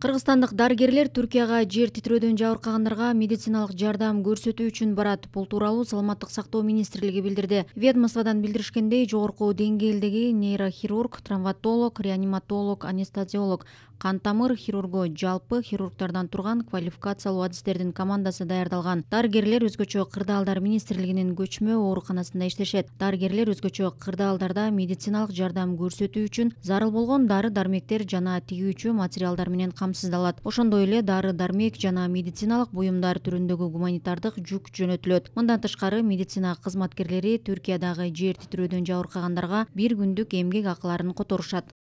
кыргызстандык дарыгерлер түркияга жер титирөөдөн жабыркагандарга медициналык жардам көрсөтүү үчүн барат бул тууралуу саламаттык сактоо министрлиги билдирди ведомстводон билдиришкендей жогорку деңгээлдеги нейрохирург травматолог реаниматолог анестезиолог кан тамыр хирургу жалпы хирургдардан турган квалификациялуу адистердин командасы даярдалган дарыгерлер өзгөчө кырдаалдар министрлигинин көчмө ооруканасында иштешет дарыгерлер өзгөчө кырдаалдарда медициналык жардам көрсөтүү үчүн зарыл болгон дары дармектер жана тигүүчү материалдар менен камсыз камсыздалат ошондой эле дары дармек жана медициналык буюмдар түрүндөгү гуманитардык жүк жөнөтүлөт мындан тышкары медицина кызматкерлери түркиядагы жер титирөөдөн жабыркагандарга бир күндүк эмгек акыларын которушат